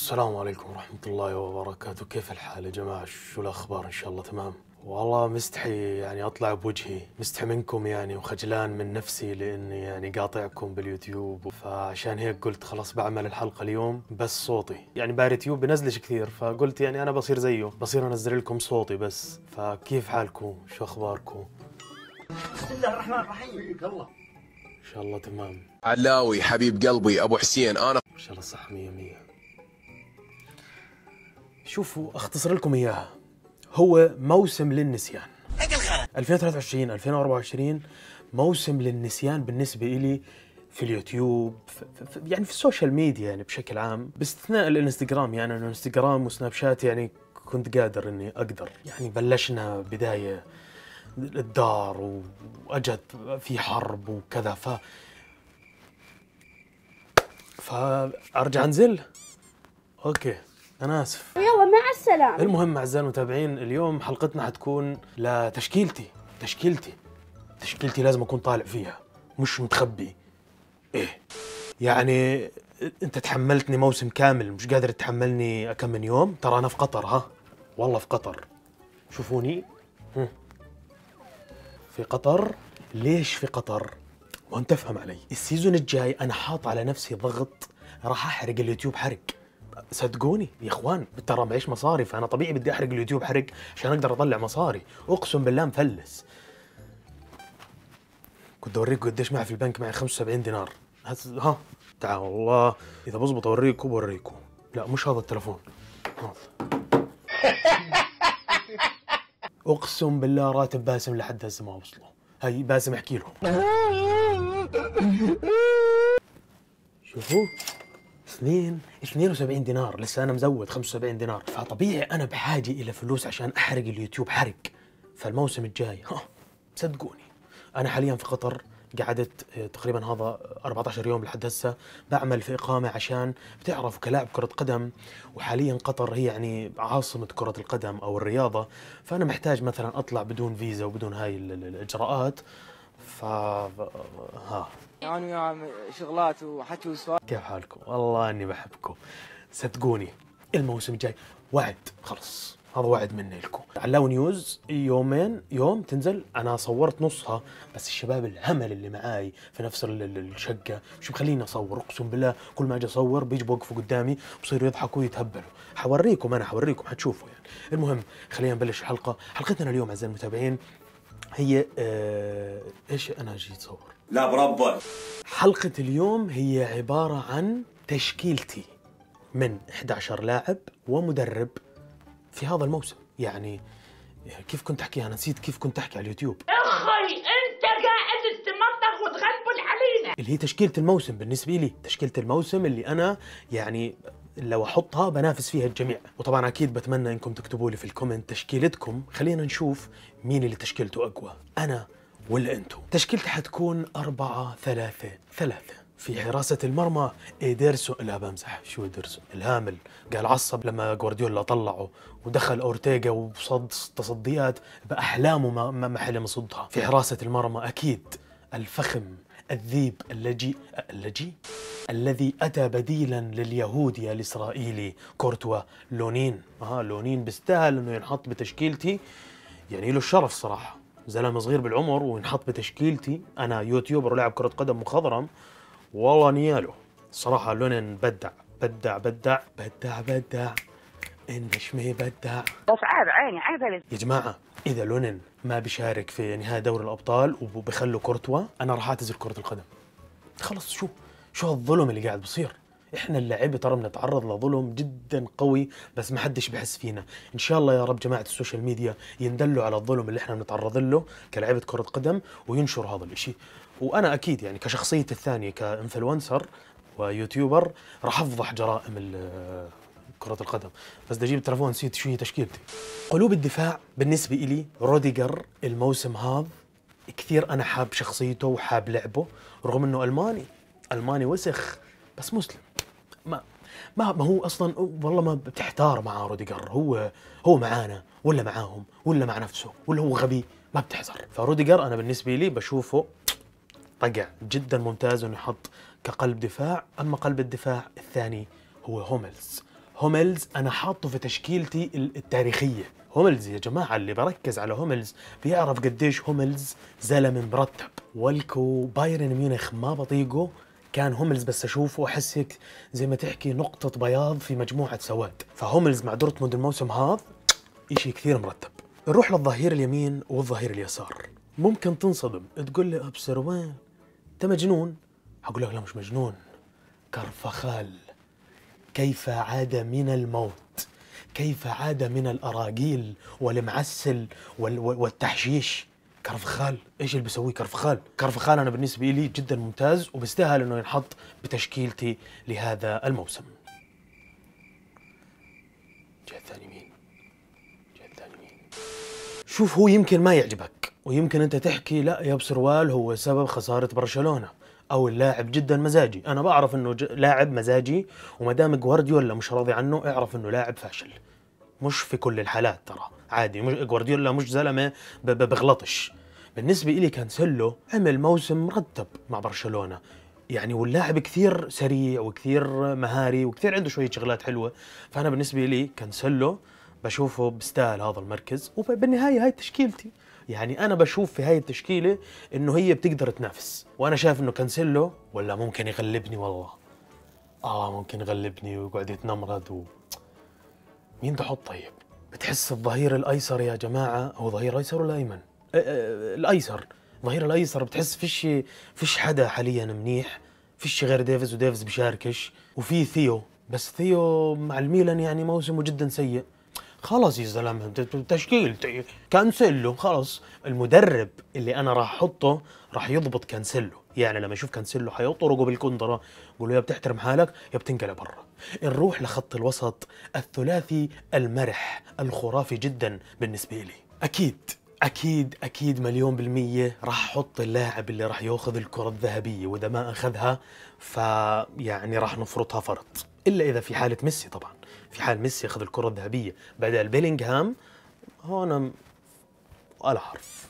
السلام عليكم ورحمة الله وبركاته كيف الحال يا جماعة شو الأخبار إن شاء الله تمام والله مستحي يعني أطلع بوجهي مستحي منكم يعني وخجلان من نفسي لأني يعني قاطعكم باليوتيوب فعشان هيك قلت خلاص بعمل الحلقة اليوم بس صوتي يعني باريتيوب بنزلش كثير فقلت يعني أنا بصير زيه بصير أنزل لكم صوتي بس فكيف حالكم شو أخباركم بسم الله الرحمن الرحيم الله إن شاء الله تمام علاوي حبيب قلبي أبو حسين أنا إن شاء الله صح 100 100 شوفوا اختصر لكم اياها هو موسم للنسيان 2023 2024 موسم للنسيان بالنسبه لي في اليوتيوب في يعني في السوشيال ميديا يعني بشكل عام باستثناء الانستغرام يعني الانستغرام وسناب شات يعني كنت قادر اني اقدر يعني بلشنا بدايه الدار واجت في حرب وكذا ف فارجع انزل اوكي انا اسف يلا مع السلامه المهم اعزائي المتابعين اليوم حلقتنا حتكون لتشكيلتي تشكيلتي تشكيلتي لازم اكون طالع فيها مش متخبي ايه يعني انت تحملتني موسم كامل مش قادر تحملني كم من يوم ترى انا في قطر ها والله في قطر شوفوني في قطر ليش في قطر وانت افهم علي السيزون الجاي انا حاط على نفسي ضغط راح احرق اليوتيوب حرق صدقوني يا اخوان ترى معيش مصاري فانا طبيعي بدي احرق اليوتيوب حرق عشان اقدر اطلع مصاري اقسم بالله مفلس كنت اوريكم قديش معي في البنك معي 75 دينار ها تعال والله اذا بزبط اوريكم اوريكم لا مش هذا التلفون هذا اقسم بالله راتب باسم لحد هسه ما وصله هاي باسم احكي له شوفوا 2 72 دينار لسه انا مزود 75 دينار فطبيعي انا بحاجه الى فلوس عشان احرق اليوتيوب حرق فالموسم الجاي ها صدقوني انا حاليا في قطر قعدت آه، تقريبا هذا 14 يوم لحد هسه بعمل في اقامه عشان بتعرفوا كلاعب كره قدم وحاليا قطر هي يعني عاصمه كره القدم او الرياضه فانا محتاج مثلا اطلع بدون فيزا وبدون هاي الاجراءات ف ها يعني انا شغلات وحكي وسوالف كيف حالكم؟ والله اني بحبكم صدقوني الموسم الجاي وعد خلص هذا وعد مني لكم علاو نيوز يومين يوم تنزل انا صورت نصها بس الشباب الهمل اللي معاي في نفس الشقه شو مخليني اصور اقسم بالله كل ما اجي اصور بيجوا بوقفوا قدامي بصيروا يضحكوا ويتهبلوا حوريكم انا حوريكم حتشوفوا يعني المهم خلينا نبلش الحلقه حلقتنا اليوم اعزائي المتابعين هي آه، ايش انا جيت اصور لا بربك حلقة اليوم هي عبارة عن تشكيلتي من 11 لاعب ومدرب في هذا الموسم يعني كيف كنت احكي انا نسيت كيف كنت احكي على اليوتيوب اخي انت قاعد تتمطخ وتغلبن علينا اللي هي تشكيلة الموسم بالنسبة لي تشكيلة الموسم اللي انا يعني لو احطها بنافس فيها الجميع وطبعا اكيد بتمنى انكم تكتبوا لي في الكومنت تشكيلتكم خلينا نشوف مين اللي تشكيلته اقوى انا ولا انتو تشكيلتي حتكون أربعة ثلاثة ثلاثة في حراسة المرمى إيديرسو لا بمزح شو إيديرسو الهامل قال عصب لما جوارديولا طلعه ودخل أورتيغا وصد تصديات بأحلامه ما, ما, ما حلم يصدها في حراسة المرمى أكيد الفخم الذيب اللجي اللجي الذي أتى بديلا لليهودي الإسرائيلي كورتوا لونين آه لونين بيستاهل إنه ينحط بتشكيلتي يعني له الشرف صراحة زلمه صغير بالعمر وينحط بتشكيلتي انا يوتيوبر ولاعب كره قدم مخضرم والله نياله صراحه لونين بدع بدع بدع بدع بدع النشمي بدع بس عيب عيني عيب يا جماعه اذا لونين ما بيشارك في نهائي دوري الابطال وبخلوا كورتوا انا راح اعتزل كره القدم خلص شو شو الظلم اللي قاعد بصير احنا اللعيبه ترى بنتعرض لظلم جدا قوي بس ما حدش بحس فينا ان شاء الله يا رب جماعه السوشيال ميديا يندلوا على الظلم اللي احنا بنتعرض له كلعيبه كره قدم وينشر هذا الشيء وانا اكيد يعني كشخصيتي الثانيه كانفلونسر ويوتيوبر راح افضح جرائم كرة القدم بس بدي اجيب التلفون نسيت شو هي تشكيلتي قلوب الدفاع بالنسبة إلي روديجر الموسم هذا كثير أنا حاب شخصيته وحاب لعبه رغم أنه ألماني ألماني وسخ بس مسلم ما ما ما هو اصلا والله ما بتحتار مع روديجر هو هو معانا ولا معاهم ولا مع نفسه ولا هو غبي ما بتحزر فروديجر انا بالنسبه لي بشوفه طقع جدا ممتاز انه يحط كقلب دفاع اما قلب الدفاع الثاني هو هوملز هوملز انا حاطه في تشكيلتي التاريخيه هوملز يا جماعه اللي بركز على هوملز بيعرف قديش هوملز زلمه مرتب والكو بايرن ميونخ ما بطيقه كان هوملز بس اشوفه احس هيك زي ما تحكي نقطه بياض في مجموعه سواد فهوملز مع دورتموند الموسم هذا شيء كثير مرتب نروح للظهير اليمين والظهير اليسار ممكن تنصدم تقول لي ابصر وين انت مجنون اقول لك لا مش مجنون كرفخال كيف عاد من الموت كيف عاد من الاراجيل والمعسل والتحشيش كرفخال ايش اللي بيسويه كرفخال؟ كرفخال انا بالنسبه لي جدا ممتاز وبيستاهل انه ينحط بتشكيلتي لهذا الموسم. الجهه الثانيه مين؟ الجهه الثانيه مين؟ شوف هو يمكن ما يعجبك ويمكن انت تحكي لا يا بسروال هو سبب خساره برشلونه او اللاعب جدا مزاجي، انا بعرف انه لاعب مزاجي وما دام جوارديولا مش راضي عنه اعرف انه لاعب فاشل. مش في كل الحالات ترى. عادي مش جوارديولا مش زلمه بغلطش بالنسبه لي كانسيلو عمل موسم مرتب مع برشلونه يعني واللاعب كثير سريع وكثير مهاري وكثير عنده شويه شغلات حلوه فانا بالنسبه لي كانسيلو بشوفه بستاهل هذا المركز وبالنهايه هاي تشكيلتي يعني انا بشوف في هاي التشكيله انه هي بتقدر تنافس وانا شايف انه كانسيلو ولا ممكن يغلبني والله اه ممكن يغلبني ويقعد يتنمرد و مين تحط طيب بتحس الظهير الايسر يا جماعه هو ظهير ايسر ولا ايمن؟ الايسر ظهير الايسر بتحس فيش فيش حدا حاليا منيح فيش غير ديفيز وديفيز بشاركش وفي ثيو بس ثيو مع الميلان يعني موسمه جدا سيء خلاص يا زلمه تشكيل كانسلو خلاص المدرب اللي انا راح احطه راح يضبط كانسلو يعني لما يشوف كانسيلو حيطرقه بالكندرة يقول له يا بتحترم حالك يا بتنقل برا نروح لخط الوسط الثلاثي المرح الخرافي جدا بالنسبة لي أكيد أكيد أكيد مليون بالمية راح أحط اللاعب اللي راح ياخذ الكرة الذهبية وإذا ما أخذها فيعني راح نفرطها فرط إلا إذا في حالة ميسي طبعا في حال ميسي أخذ الكرة الذهبية بدل بيلينغهام هون ولا حرف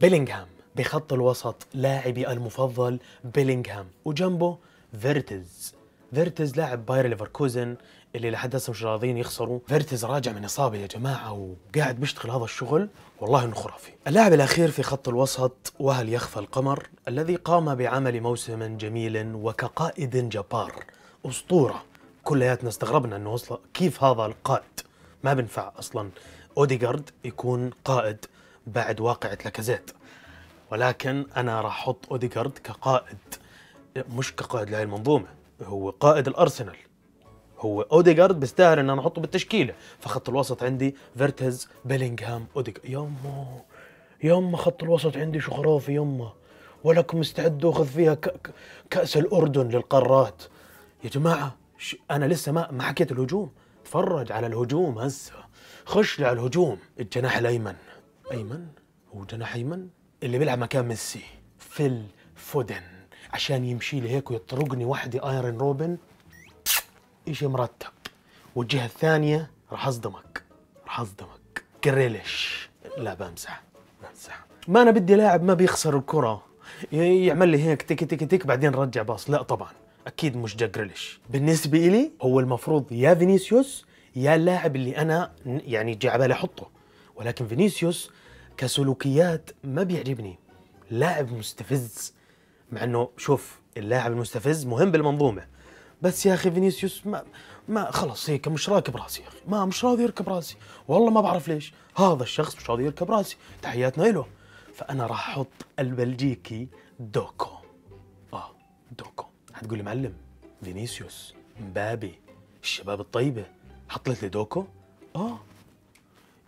بيلينغهام بخط الوسط لاعبي المفضل بيلينغهام وجنبه فيرتز فيرتز لاعب باير ليفركوزن اللي لحد هسه مش راضيين يخسروا فيرتز راجع من اصابه يا جماعه وقاعد بيشتغل هذا الشغل والله انه خرافي اللاعب الاخير في خط الوسط وهل يخفى القمر الذي قام بعمل موسم جميل وكقائد جبار اسطوره كلياتنا استغربنا انه وصل كيف هذا القائد ما بنفع اصلا اوديجارد يكون قائد بعد واقعه لاكازيت ولكن انا راح احط اوديجارد كقائد مش كقائد لهي المنظومه هو قائد الارسنال هو اوديجارد بيستاهل ان انا احطه بالتشكيله فخط الوسط عندي فيرتز بيلينغهام اوديجارد يما يما خط الوسط عندي شو خرافي يما ولكم مستعد اخذ فيها كاس الاردن للقارات يا جماعه انا لسه ما ما حكيت الهجوم تفرج على الهجوم هسه خش لي على الهجوم الجناح الايمن ايمن هو جناح ايمن اللي بيلعب مكان ميسي فيل فودن عشان يمشي لي هيك ويطرقني وحدي ايرن روبن اشي مرتب والجهه الثانيه راح اصدمك راح اصدمك كريليش لا بمزح بمزح ما انا بدي لاعب ما بيخسر الكره يعمل لي هيك تك تك تك بعدين رجع باص لا طبعا اكيد مش جاكريليش بالنسبه إلي هو المفروض يا فينيسيوس يا اللاعب اللي انا يعني جاي على بالي احطه ولكن فينيسيوس كسلوكيات ما بيعجبني لاعب مستفز مع انه شوف اللاعب المستفز مهم بالمنظومه بس يا اخي فينيسيوس ما ما خلص هيك مش راكب راسي يا اخي ما مش راضي يركب راسي والله ما بعرف ليش هذا الشخص مش راضي يركب راسي تحياتنا له فانا راح احط البلجيكي دوكو اه دوكو هتقول لي معلم فينيسيوس مبابي الشباب الطيبه حطيت لي دوكو اه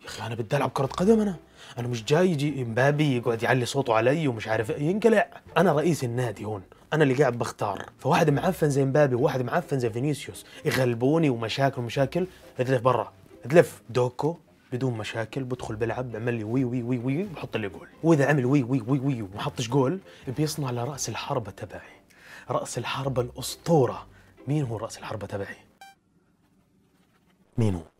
يا اخي انا بدي العب كره قدم انا انا مش جاي يجي امبابي يقعد يعلي صوته علي ومش عارف إيه. ينقلع انا رئيس النادي هون انا اللي قاعد بختار فواحد معفن زي مبابي وواحد معفن زي فينيسيوس يغلبوني ومشاكل ومشاكل ادلف برا ادلف دوكو بدون مشاكل بدخل بلعب بعمل لي وي وي وي وي بحط لي جول واذا عمل وي وي وي وي وما حطش جول بيصنع لراس الحربه تبعي راس الحربه الاسطوره مين هو راس الحربه تبعي مين هو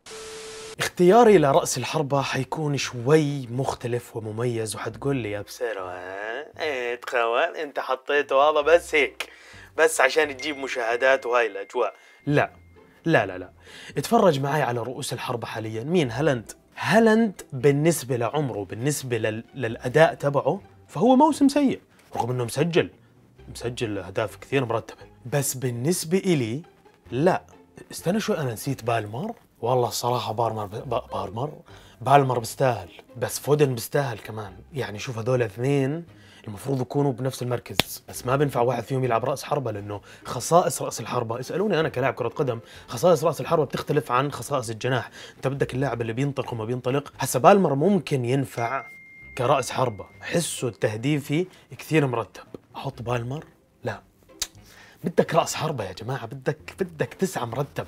اختياري لرأس الحربة حيكون شوي مختلف ومميز وحتقول لي يا بسيرو ها ايه تخيل انت حطيته هذا بس هيك بس عشان تجيب مشاهدات وهاي الاجواء لا لا لا لا اتفرج معي على رؤوس الحربة حاليا مين هلند هلند بالنسبة لعمره بالنسبة لل... للأداء تبعه فهو موسم سيء رغم انه مسجل مسجل أهداف كثير مرتبة بس بالنسبة إلي لا استنى شوي أنا نسيت بالمر والله الصراحه بارمر ب... بارمر بالمر بيستاهل بس فودن بيستاهل كمان يعني شوف هذول اثنين المفروض يكونوا بنفس المركز بس ما بينفع واحد فيهم يلعب راس حربه لانه خصائص راس الحربه اسالوني انا كلاعب كره قدم خصائص راس الحربه بتختلف عن خصائص الجناح انت بدك اللاعب اللي بينطلق وما بينطلق هسا بالمر ممكن ينفع كراس حربه حسه التهديفي كثير مرتب احط بالمر لا بدك راس حربه يا جماعه بدك بدك تسعه مرتب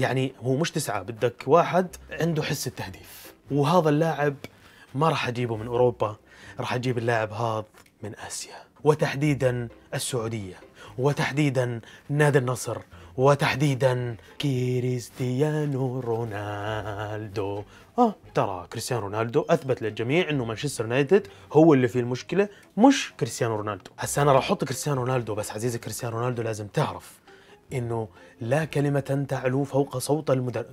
يعني هو مش تسعة بدك واحد عنده حس التهديف وهذا اللاعب ما راح اجيبه من اوروبا راح اجيب اللاعب هذا من اسيا وتحديدا السعوديه وتحديدا نادي النصر وتحديدا كريستيانو رونالدو اه ترى كريستيانو رونالدو اثبت للجميع انه مانشستر يونايتد هو اللي فيه المشكله مش كريستيانو رونالدو هسه انا راح احط كريستيانو رونالدو بس عزيزي كريستيانو رونالدو لازم تعرف انه لا كلمة تعلو فوق صوت المدرب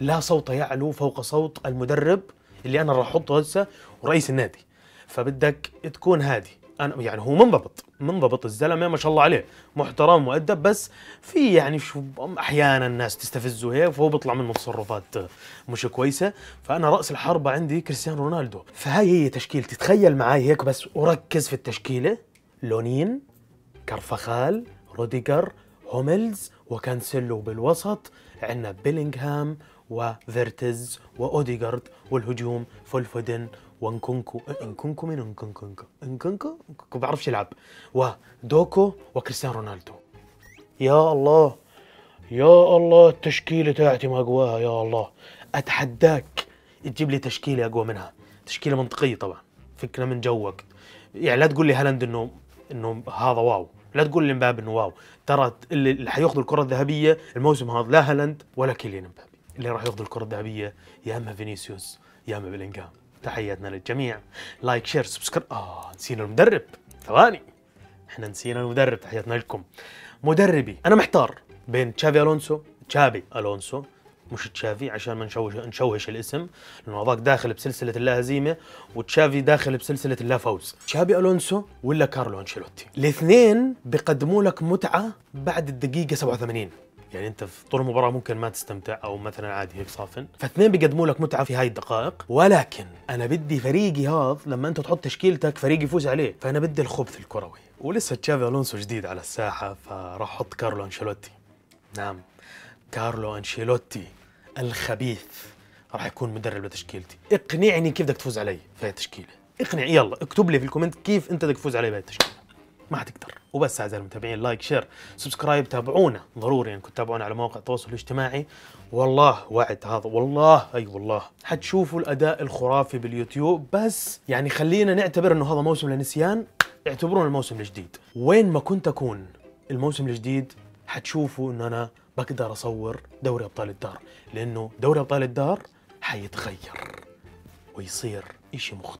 لا صوت يعلو فوق صوت المدرب اللي انا راح احطه هسه ورئيس النادي فبدك تكون هادي انا يعني هو منضبط منضبط الزلمه ما شاء الله عليه محترم مؤدب بس في يعني شو احيانا الناس تستفزه هيك فهو بيطلع منه تصرفات مش كويسه فانا راس الحربه عندي كريستيانو رونالدو فهاي هي تشكيلتي تخيل معي هيك بس وركز في التشكيله لونين كرفخال روديجر هوميلز وكانسيلو بالوسط عندنا بيلينغهام وفيرتز واوديغارد والهجوم فولفودن وانكونكو إيه، انكونكو مين انكونكو انكونكو انكونكو بعرفش يلعب ودوكو وكريستيانو رونالدو يا الله يا الله التشكيله تاعتي ما اقواها يا الله اتحداك تجيب لي تشكيله اقوى منها تشكيله منطقيه طبعا فكره من جوك يعني لا تقول لي هالاند انه انه هذا واو لا تقول لمبابي انه واو ترى اللي حياخذ الكره الذهبيه الموسم هذا لا هالاند ولا كيلين مبابي اللي راح ياخذ الكره الذهبيه يا اما فينيسيوس يا اما بلينغهام تحياتنا للجميع لايك شير سبسكرايب اه نسينا المدرب ثواني احنا نسينا المدرب تحياتنا لكم مدربي انا محتار بين تشافي الونسو تشافي الونسو مش تشافي عشان ما نشوش نشوهش الاسم لانه هذاك داخل بسلسله اللا هزيمه وتشافي داخل بسلسله اللا فوز تشافي الونسو ولا كارلو انشيلوتي الاثنين بيقدموا لك متعه بعد الدقيقه 87 يعني انت في طول المباراه ممكن ما تستمتع او مثلا عادي هيك صافن فاثنين بيقدموا لك متعه في هاي الدقائق ولكن انا بدي فريقي هذا لما انت تحط تشكيلتك فريق يفوز عليه فانا بدي الخبث الكروي ولسه تشافي الونسو جديد على الساحه فراح احط كارلو انشيلوتي نعم كارلو انشيلوتي الخبيث راح يكون مدرب لتشكيلتي اقنعني كيف بدك تفوز علي في هاي التشكيله اقنع يلا اكتب لي في الكومنت كيف انت بدك تفوز علي بهاي التشكيله ما حتقدر وبس اعزائي المتابعين لايك شير سبسكرايب تابعونا ضروري انكم يعني تتابعونا على مواقع التواصل الاجتماعي والله وعد هذا والله اي والله حتشوفوا الاداء الخرافي باليوتيوب بس يعني خلينا نعتبر انه هذا موسم للنسيان اعتبرونا الموسم الجديد وين ما كنت اكون الموسم الجديد حتشوفوا ان انا بقدر اصور دوري ابطال الدار لانه دوري ابطال الدار حيتغير ويصير إشي مختلف